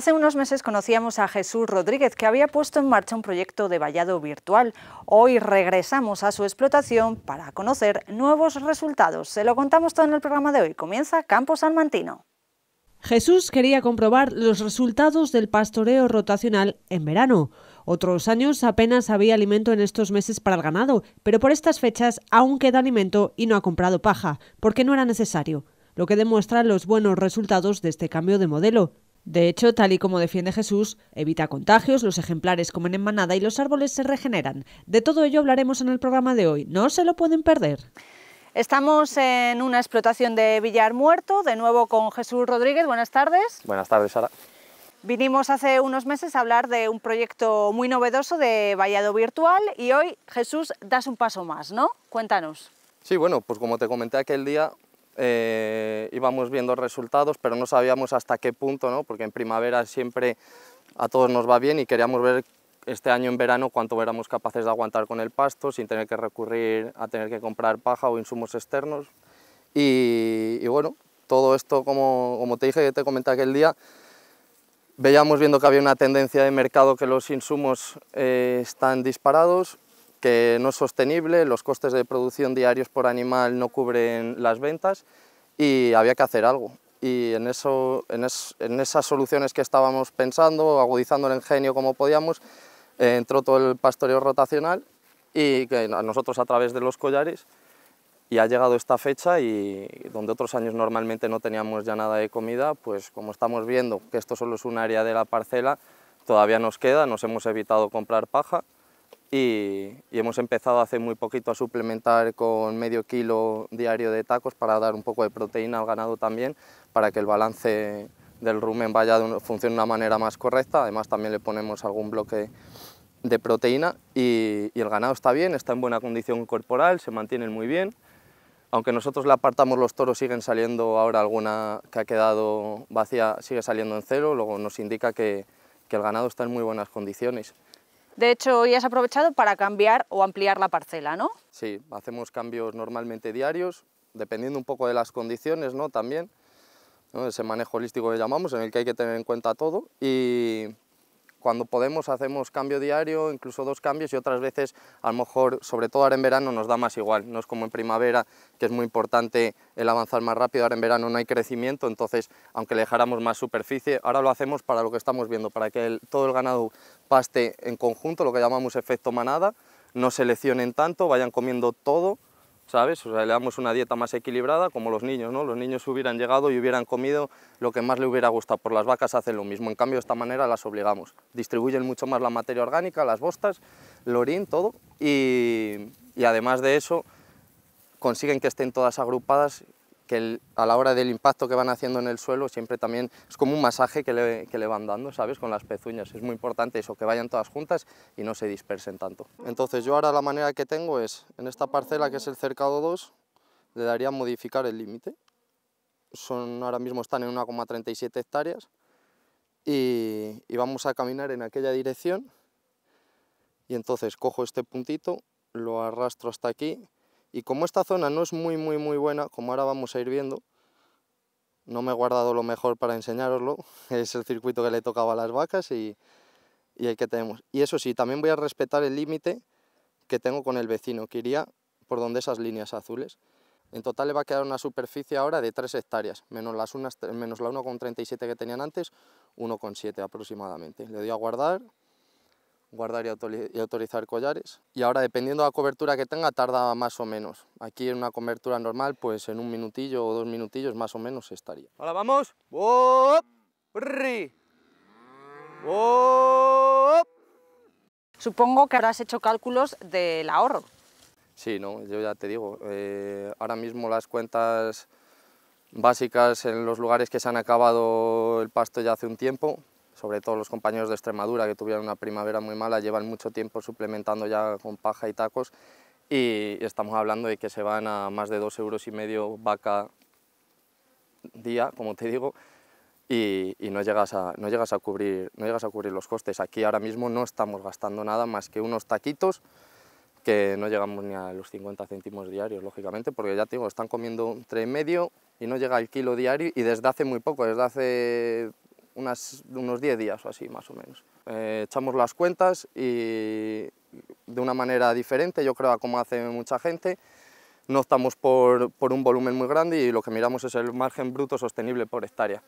Hace unos meses conocíamos a Jesús Rodríguez, que había puesto en marcha un proyecto de vallado virtual. Hoy regresamos a su explotación para conocer nuevos resultados. Se lo contamos todo en el programa de hoy. Comienza Campo Almantino. Jesús quería comprobar los resultados del pastoreo rotacional en verano. Otros años apenas había alimento en estos meses para el ganado, pero por estas fechas aún queda alimento y no ha comprado paja, porque no era necesario, lo que demuestra los buenos resultados de este cambio de modelo. De hecho, tal y como defiende Jesús, evita contagios, los ejemplares comen en manada y los árboles se regeneran. De todo ello hablaremos en el programa de hoy. No se lo pueden perder. Estamos en una explotación de Villar Muerto, de nuevo con Jesús Rodríguez. Buenas tardes. Buenas tardes, Sara. Vinimos hace unos meses a hablar de un proyecto muy novedoso de vallado virtual y hoy, Jesús, das un paso más, ¿no? Cuéntanos. Sí, bueno, pues como te comenté aquel día, eh, íbamos viendo resultados, pero no sabíamos hasta qué punto, ¿no? porque en primavera siempre a todos nos va bien y queríamos ver este año en verano cuánto éramos capaces de aguantar con el pasto sin tener que recurrir a tener que comprar paja o insumos externos. Y, bueno, todo esto, como, como te dije, te comenté aquel día, veíamos viendo que había una tendencia de mercado que los insumos eh, están disparados, que no es sostenible, los costes de producción diarios por animal no cubren las ventas y había que hacer algo. Y en, eso, en, en esas soluciones que estábamos pensando, agudizando el ingenio como podíamos, eh, entró todo el pastoreo rotacional y que a nosotros a través de los collares y ha llegado esta fecha y donde otros años normalmente no teníamos ya nada de comida, pues como estamos viendo que esto solo es un área de la parcela, todavía nos queda, nos hemos evitado comprar paja y, hemos empezado hace muy poquito a suplementar con medio kilo diario de tacos para dar un poco de proteína al ganado también, para que el balance del rumen vaya funcione de una manera más correcta. Además también le ponemos algún bloque de proteína y, el ganado está bien, está en buena condición corporal, se mantiene muy bien aunque nosotros le apartamos los toros, siguen saliendo ahora alguna que ha quedado vacía, sigue saliendo en cero, luego nos indica que el ganado está en muy buenas condiciones. De hecho, hoy has aprovechado para cambiar o ampliar la parcela, ¿no? Sí, hacemos cambios normalmente diarios, dependiendo un poco de las condiciones, ¿no? También, ese manejo holístico que llamamos, en el que hay que tener en cuenta todo. Y, cuando podemos hacemos cambio diario, incluso dos cambios y otras veces a lo mejor, sobre todo ahora en verano, nos da más igual, no es como en primavera que es muy importante el avanzar más rápido, ahora en verano no hay crecimiento, entonces aunque le dejáramos más superficie, ahora lo hacemos para lo que estamos viendo, para que todo el ganado paste en conjunto, lo que llamamos efecto manada, no seleccionen tanto, vayan comiendo todo ¿sabes? O le damos una dieta más equilibrada, como los niños, ¿no? Los niños hubieran llegado y hubieran comido lo que más le hubiera gustado, por las vacas hacen lo mismo, en cambio de esta manera las obligamos. Distribuyen mucho más la materia orgánica, las bostas, lorín, todo, y además de eso consiguen que estén todas agrupadas que a la hora del impacto que van haciendo en el suelo siempre también es como un masaje que le, van dando, ¿sabes? Con las pezuñas. Es muy importante eso, que vayan todas juntas y no se dispersen tanto. Entonces yo ahora la manera que tengo es, en esta parcela que es el cercado 2, le daría a modificar el límite. Son, ahora mismo están en 1,37 hectáreas y, y vamos a caminar en aquella dirección y entonces cojo este puntito, lo arrastro hasta aquí y como esta zona no es muy, muy, muy buena, como ahora vamos a ir viendo, no me he guardado lo mejor para enseñaroslo, es el circuito que le tocaba a las vacas y, y el que tenemos. Y eso sí, también voy a respetar el límite que tengo con el vecino, que iría por donde esas líneas azules. En total le va a quedar una superficie ahora de 3 hectáreas, menos, las unas, menos la 1,37 que tenían antes, 1,7 aproximadamente. Le doy a guardar guardar y autorizar collares. Y ahora, dependiendo de la cobertura que tenga, tarda más o menos. Aquí en una cobertura normal, pues en un minutillo o dos minutillos más o menos estaría. Ahora vamos. Supongo que habrás hecho cálculos del ahorro. Sí, no, yo ya te digo, eh, ahora mismo las cuentas básicas en los lugares que se han acabado el pasto ya hace un tiempo, sobre todo los compañeros de Extremadura que tuvieron una primavera muy mala, llevan mucho tiempo suplementando ya con paja y tacos y estamos hablando de que se van a más de dos euros y medio vaca día, como te digo, y, no, llegas a, no, llegas a cubrir, no llegas a cubrir los costes. Aquí ahora mismo no estamos gastando nada más que unos taquitos que no llegamos ni a los 50 céntimos diarios, lógicamente, porque ya te digo, están comiendo entre medio y no llega el kilo diario y desde hace muy poco, desde hace unos 10 días o así, más o menos. Eh, echamos las cuentas y de una manera diferente, yo creo, como hace mucha gente, no optamos por, por un volumen muy grande y lo que miramos es el margen bruto sostenible por hectárea.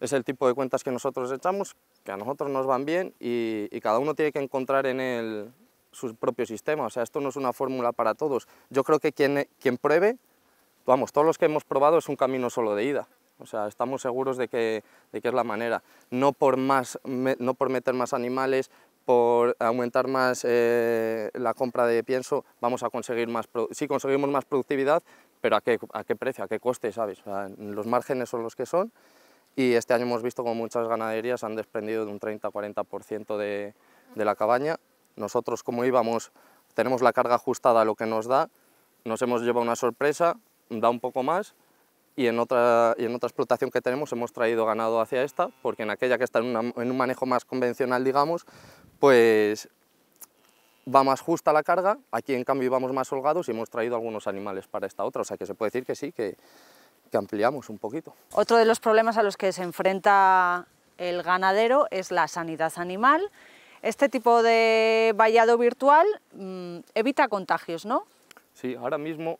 Es el tipo de cuentas que nosotros echamos, que a nosotros nos van bien y, cada uno tiene que encontrar en él su propio sistema. O sea, esto no es una fórmula para todos. Yo creo que quien, quien pruebe, vamos, todos los que hemos probado es un camino solo de ida. O sea, estamos seguros de que, de que es la manera. No por, más, no por meter más animales, por aumentar más eh, la compra de pienso, vamos a conseguir más, sí conseguimos más productividad, pero ¿a qué, a qué precio, a qué coste, sabes? los márgenes son los que son y este año hemos visto como muchas ganaderías han desprendido de un 30-40% de, de la cabaña. Nosotros, como íbamos, tenemos la carga ajustada a lo que nos da, nos hemos llevado una sorpresa, da un poco más, y en, otra, y en otra explotación que tenemos hemos traído ganado hacia esta, porque en aquella que está en, en un manejo más convencional, digamos, pues va más justa la carga, aquí en cambio vamos más holgados y hemos traído algunos animales para esta otra, o sea que se puede decir que sí, que, que ampliamos un poquito. Otro de los problemas a los que se enfrenta el ganadero es la sanidad animal. Este tipo de vallado virtual mm, evita contagios, ¿no? Sí, ahora mismo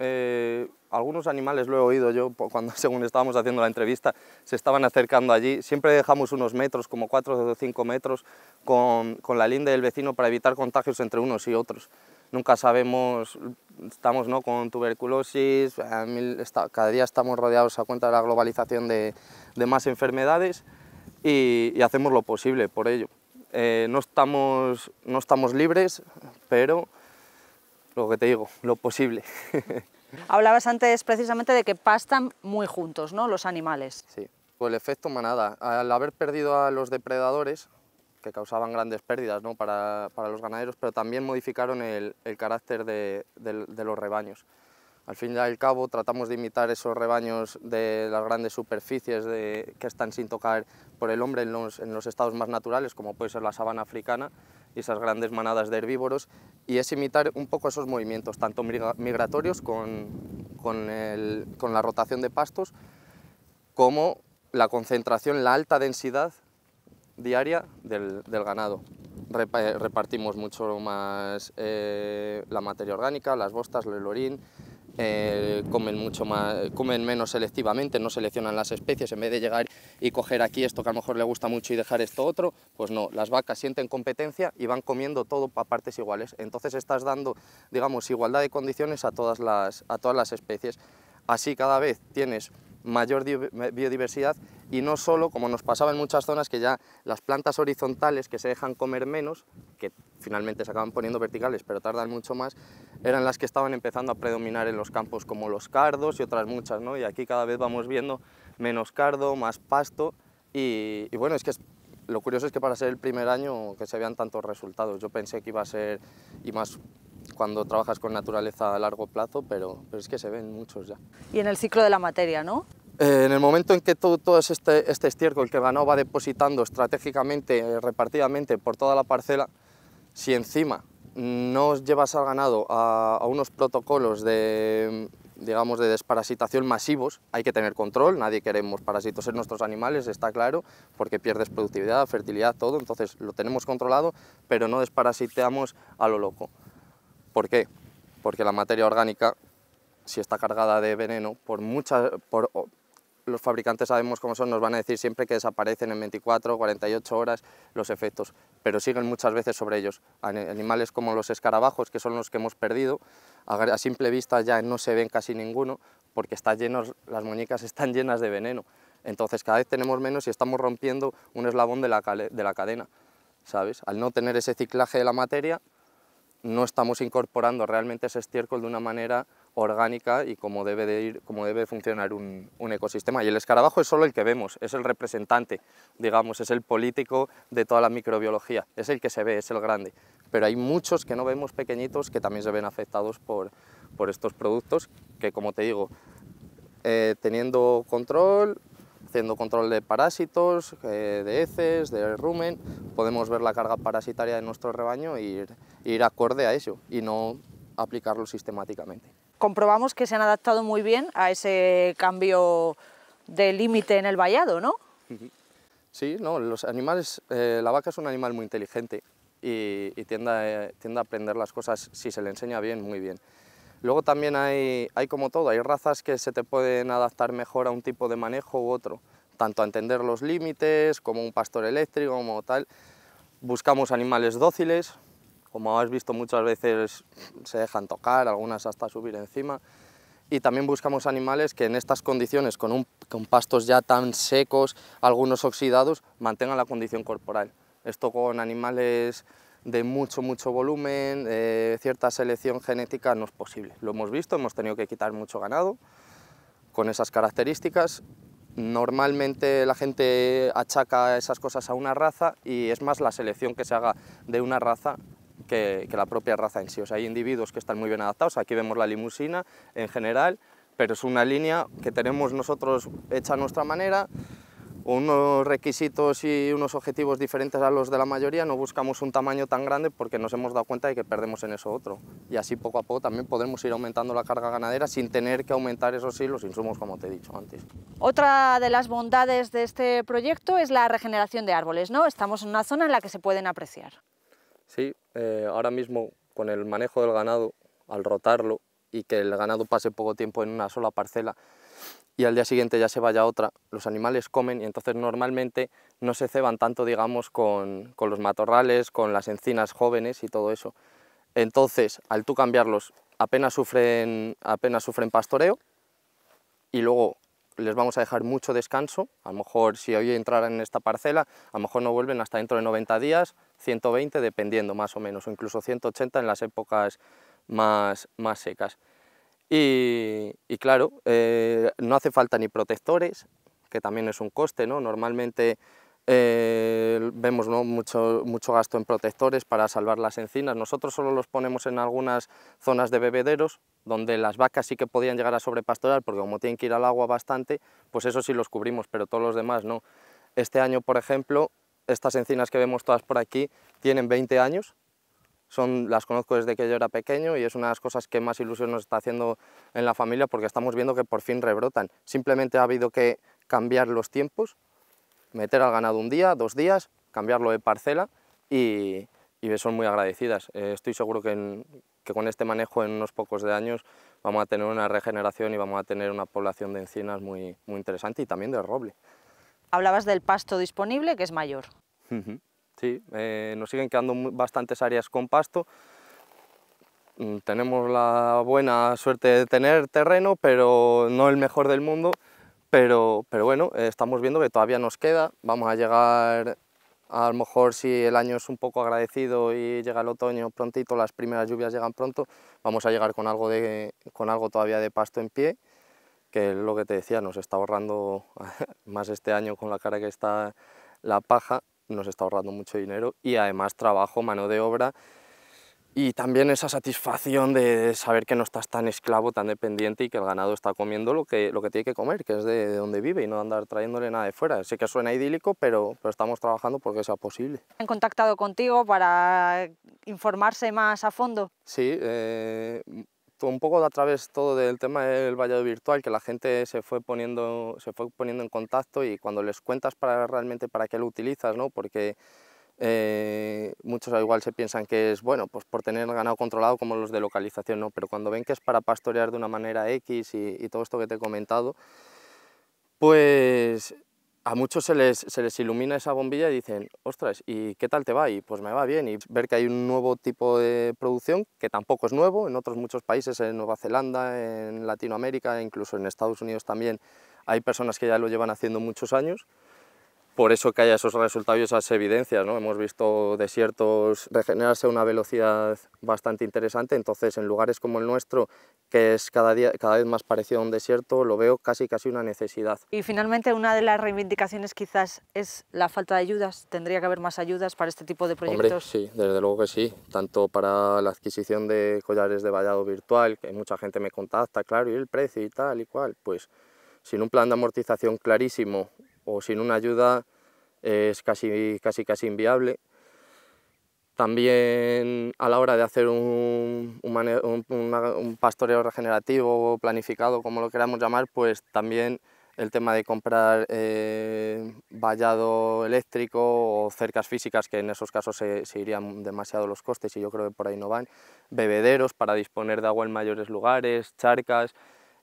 eh, algunos animales, lo he oído yo, cuando según estábamos haciendo la entrevista, se estaban acercando allí. Siempre dejamos unos metros, como 4 o 5 metros, con, con la linda del vecino para evitar contagios entre unos y otros. Nunca sabemos, estamos ¿no? con tuberculosis, cada día estamos rodeados a cuenta de la globalización de, más enfermedades y, hacemos lo posible por ello. Eh, no, estamos, no estamos libres, pero lo que te digo, lo posible. Hablabas antes precisamente de que pastan muy juntos, ¿no? Los animales. Sí, pues el efecto manada. Al haber perdido a los depredadores, que causaban grandes pérdidas ¿no? para, los ganaderos, pero también modificaron el, carácter de, los rebaños. Al fin y al cabo tratamos de imitar esos rebaños de las grandes superficies que están sin tocar por el hombre en los, en los estados más naturales, como puede ser la sabana africana, esas grandes manadas de herbívoros y es imitar un poco esos movimientos, tanto migratorios con, con, la rotación de pastos, como la concentración, la alta densidad diaria del, ganado. repartimos mucho más eh, la materia orgánica, las bostas, el orín. Eh, comen, mucho más, comen menos selectivamente, no seleccionan las especies, en vez de llegar y coger aquí esto que a lo mejor le gusta mucho y dejar esto otro, pues no, las vacas sienten competencia y van comiendo todo a partes iguales, entonces estás dando, digamos, igualdad de condiciones a todas las, a todas las especies. Así cada vez tienes mayor biodiversidad y no solo, como nos pasaba en muchas zonas, que ya las plantas horizontales que se dejan comer menos, que finalmente se acaban poniendo verticales pero tardan mucho más, eran las que estaban empezando a predominar en los campos como los cardos y otras muchas, ¿no? Y aquí cada vez vamos viendo menos cardo, más pasto y, bueno, es que lo curioso es que para ser el primer año que se vean tantos resultados. Yo pensé que iba a ser, y más cuando trabajas con naturaleza a largo plazo, pero, pero es que se ven muchos ya. Y en el ciclo de la materia, ¿no? Eh, en el momento en que todo, todo este, este, estiércol que ganó va depositando estratégicamente, eh, repartidamente por toda la parcela, si encima no llevas al ganado a, unos protocolos de, digamos, de desparasitación masivos, hay que tener control, nadie queremos parásitos en nuestros animales, está claro, porque pierdes productividad, fertilidad, todo, entonces lo tenemos controlado, pero no desparasiteamos a lo loco. ¿Por qué? Porque la materia orgánica, si está cargada de veneno, por muchas... Por, los fabricantes sabemos cómo son, nos van a decir siempre que desaparecen en 24 48 horas los efectos, pero siguen muchas veces sobre ellos. Animales como los escarabajos, que son los que hemos perdido, a simple vista ya no se ven casi ninguno, porque está llenos, las muñecas están llenas de veneno. Entonces cada vez tenemos menos y estamos rompiendo un eslabón de la, de la cadena, ¿sabes? Al no tener ese ciclaje de la materia, no estamos incorporando realmente ese estiércol de una manera orgánica y como debe, de ir, como debe funcionar un, ecosistema. Y el escarabajo es solo el que vemos, es el representante, digamos, es el político de toda la microbiología, es el que se ve, es el grande. Pero hay muchos que no vemos pequeñitos que también se ven afectados por, estos productos que, como te digo, eh, teniendo control, haciendo control de parásitos, eh, de heces, de rumen, podemos ver la carga parasitaria de nuestro rebaño e ir, acorde a eso y no aplicarlo sistemáticamente. Comprobamos que se han adaptado muy bien a ese cambio de límite en el vallado, ¿no? Sí, no, los animales, eh, la vaca es un animal muy inteligente y, eh, tiende a aprender las cosas si se le enseña bien, muy bien. Luego también hay, hay como todo, hay razas que se te pueden adaptar mejor a un tipo de manejo u otro, tanto a entender los límites, como un pastor eléctrico, como tal. Buscamos animales dóciles, como has visto muchas veces se dejan tocar, algunas hasta subir encima. Y también buscamos animales que en estas condiciones, con, un, con pastos ya tan secos, algunos oxidados, mantengan la condición corporal. Esto con animales de mucho, mucho volumen, eh, cierta selección genética no es posible. Lo hemos visto, hemos tenido que quitar mucho ganado con esas características. Normalmente la gente achaca esas cosas a una raza y es más la selección que se haga de una raza que, la propia raza en sí. O sea, hay individuos que están muy bien adaptados, aquí vemos la limusina en general, pero es una línea que tenemos nosotros hecha a nuestra manera, unos requisitos y unos objetivos diferentes a los de la mayoría, no buscamos un tamaño tan grande porque nos hemos dado cuenta de que perdemos en eso otro. Y así poco a poco también podemos ir aumentando la carga ganadera sin tener que aumentar, eso sí, los insumos, como te he dicho antes. Otra de las bondades de este proyecto es la regeneración de árboles, ¿no? Estamos en una zona en la que se pueden apreciar. Sí, eh, ahora mismo con el manejo del ganado, al rotarlo y que el ganado pase poco tiempo en una sola parcela, y al día siguiente ya se vaya otra, los animales comen y entonces normalmente no se ceban tanto, digamos, con, los matorrales, con las encinas jóvenes y todo eso. Entonces, al tú cambiarlos, apenas sufren, apenas sufren pastoreo y luego les vamos a dejar mucho descanso. A lo mejor si hoy entraran en esta parcela, a lo mejor no vuelven hasta dentro de 90 días, 120 dependiendo más o menos, o incluso 180 en las épocas más secas. Y, claro, eh, no hace falta ni protectores, que también es un coste, Normalmente eh, vemos mucho, mucho gasto en protectores para salvar las encinas. Nosotros solo los ponemos en algunas zonas de bebederos, donde las vacas sí que podían llegar a sobrepastorar, porque como tienen que ir al agua bastante, pues eso sí los cubrimos, pero todos los demás no. Este año, por ejemplo, estas encinas que vemos todas por aquí tienen 20 años son, las conozco desde que yo era pequeño y es una de las cosas que más ilusión nos está haciendo en la familia porque estamos viendo que por fin rebrotan. Simplemente ha habido que cambiar los tiempos, meter al ganado un día, dos días, cambiarlo de parcela y, y son muy agradecidas. Eh, estoy seguro que, que, con este manejo en unos pocos de años vamos a tener una regeneración y vamos a tener una población de encinas muy, muy interesante y también de roble. Hablabas del pasto disponible, que es mayor. Eh, nos siguen quedando bastantes áreas con pasto. Mm, tenemos la buena suerte de tener terreno, pero no el mejor del mundo. Pero, pero bueno, estamos viendo que todavía nos queda. Vamos a llegar, a lo mejor si el año es un poco agradecido y llega el otoño prontito, las primeras lluvias llegan pronto, vamos a llegar con algo, de, con algo todavía de pasto en pie que es lo que te decía, nos está ahorrando más este año con la cara que está la paja, nos está ahorrando mucho dinero y además trabajo, mano de obra y también esa satisfacción de saber que no estás tan esclavo, tan dependiente y que el ganado está comiendo lo que, lo que tiene que comer, que es de, donde vive y no andar trayéndole nada de fuera. Sé que suena idílico, pero, pero estamos trabajando porque sea posible. ¿Han contactado contigo para informarse más a fondo? Sí, eh, un poco a través todo del tema del vallado virtual, que la gente se fue poniendo, se fue poniendo en contacto y cuando les cuentas para realmente para qué lo utilizas, ¿no? Porque eh, muchos igual se piensan que es bueno pues por tener ganado controlado como los de localización no pero cuando ven que es para pastorear de una manera x y todo esto que te he comentado pues a muchos se les, ilumina esa bombilla y dicen, ostras, ¿y qué tal te va? Y pues me va bien. Y ver que hay un nuevo tipo de producción, que tampoco es nuevo, en otros muchos países, en Nueva Zelanda, en Latinoamérica, incluso en Estados Unidos también, hay personas que ya lo llevan haciendo muchos años, por eso que haya esos resultados y esas evidencias. ¿no? Hemos visto desiertos regenerarse a una velocidad bastante interesante, entonces en lugares como el nuestro, que es cada, día, cada vez más parecido a un desierto, lo veo casi casi una necesidad. Y finalmente una de las reivindicaciones quizás es la falta de ayudas, tendría que haber más ayudas para este tipo de proyectos. sí, desde luego que sí, tanto para la adquisición de collares de vallado virtual, que mucha gente me contacta, claro, y el precio y tal y cual, pues sin un plan de amortización clarísimo o sin una ayuda es casi, casi, casi inviable. También a la hora de hacer un, un, pastoreo regenerativo planificado, como lo queramos llamar, pues también el tema de comprar eh, vallado eléctrico o cercas físicas, que en esos casos se, se, irían demasiado los costes y yo creo que por ahí no van, bebederos para disponer de agua en mayores lugares, charcas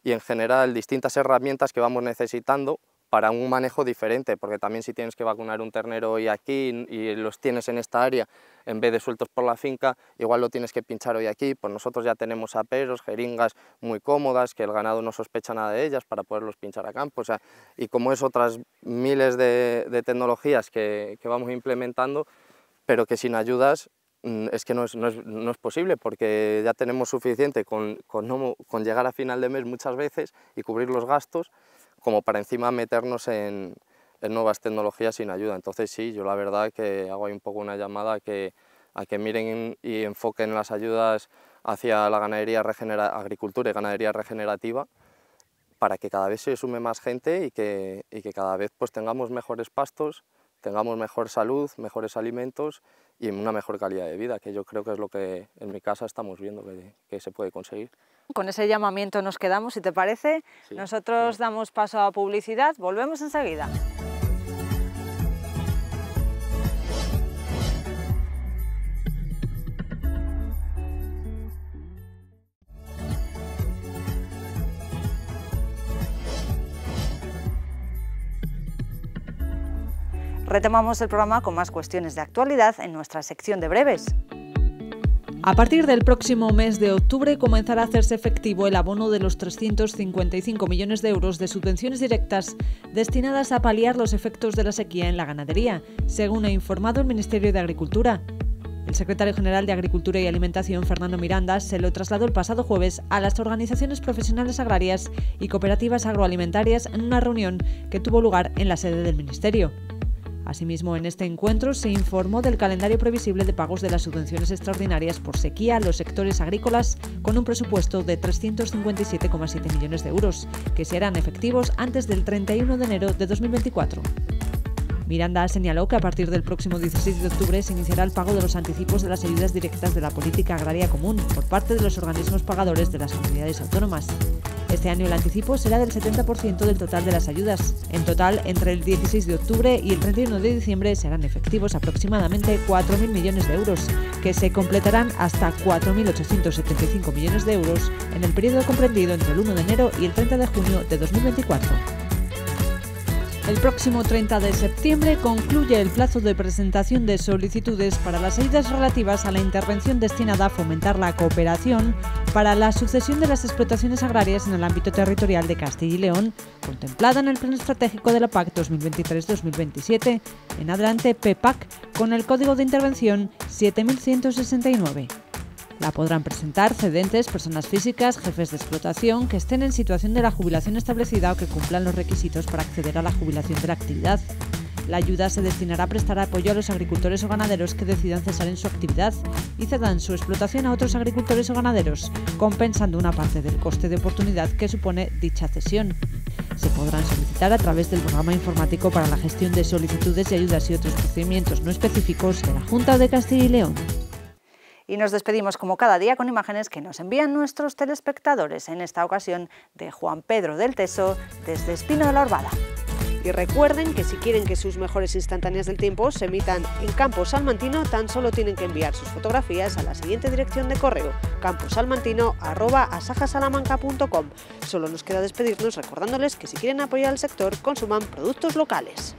y en general distintas herramientas que vamos necesitando para un manejo diferente, porque también si tienes que vacunar un ternero hoy aquí y los tienes en esta área, en vez de sueltos por la finca, igual lo tienes que pinchar hoy aquí, pues nosotros ya tenemos aperos, jeringas muy cómodas, que el ganado no sospecha nada de ellas para poderlos pinchar a campo, y como es otras miles de, tecnologías que, vamos implementando, pero que sin ayudas mm, es que no es, posible, porque ya tenemos suficiente con llegar a final de mes muchas veces y cubrir los gastos, como para encima meternos en, nuevas tecnologías sin ayuda. Entonces sí, yo la verdad que hago ahí un poco una llamada a que, miren y enfoquen las ayudas hacia la ganadería agricultura y ganadería regenerativa para que cada vez se sume más gente y que, y que cada vez pues, tengamos mejores pastos tengamos mejor salud, mejores alimentos y una mejor calidad de vida, que yo creo que es lo que en mi casa estamos viendo que, se puede conseguir. Con ese llamamiento nos quedamos, si te parece. Nosotros damos paso a publicidad, volvemos enseguida. Retomamos el programa con más cuestiones de actualidad en nuestra sección de breves. A partir del próximo mes de octubre comenzará a hacerse efectivo el abono de los 355 millones de euros de subvenciones directas destinadas a paliar los efectos de la sequía en la ganadería, según ha informado el Ministerio de Agricultura. El secretario general de Agricultura y Alimentación, Fernando Miranda, se lo trasladó el pasado jueves a las organizaciones profesionales agrarias y cooperativas agroalimentarias en una reunión que tuvo lugar en la sede del Ministerio. Asimismo, en este encuentro se informó del calendario previsible de pagos de las subvenciones extraordinarias por sequía a los sectores agrícolas con un presupuesto de 357,7 millones de euros, que serán efectivos antes del 31 de enero de 2024. Miranda señaló que a partir del próximo 16 de octubre se iniciará el pago de los anticipos de las ayudas directas de la política agraria común por parte de los organismos pagadores de las comunidades autónomas. Este año el anticipo será del 70% del total de las ayudas. En total, entre el 16 de octubre y el 31 de diciembre serán efectivos aproximadamente 4.000 millones de euros, que se completarán hasta 4.875 millones de euros en el periodo comprendido entre el 1 de enero y el 30 de junio de 2024. El próximo 30 de septiembre concluye el plazo de presentación de solicitudes para las ayudas relativas a la intervención destinada a fomentar la cooperación para la sucesión de las explotaciones agrarias en el ámbito territorial de Castilla y León, contemplada en el Plan Estratégico de la PAC 2023-2027, en adelante PEPAC, con el Código de Intervención 7169. La podrán presentar cedentes, personas físicas, jefes de explotación que estén en situación de la jubilación establecida o que cumplan los requisitos para acceder a la jubilación de la actividad. La ayuda se destinará a prestar apoyo a los agricultores o ganaderos que decidan cesar en su actividad y cedan su explotación a otros agricultores o ganaderos, compensando una parte del coste de oportunidad que supone dicha cesión. Se podrán solicitar a través del programa informático para la gestión de solicitudes y ayudas y otros procedimientos no específicos de la Junta de Castilla y León. Y nos despedimos como cada día con imágenes que nos envían nuestros telespectadores, en esta ocasión de Juan Pedro del Teso desde Espino de la Orbada. Y recuerden que si quieren que sus mejores instantáneas del tiempo se emitan en Campos Salmantino, tan solo tienen que enviar sus fotografías a la siguiente dirección de correo, camposalmantino.asajasalamanca.com. Solo nos queda despedirnos recordándoles que si quieren apoyar al sector, consuman productos locales.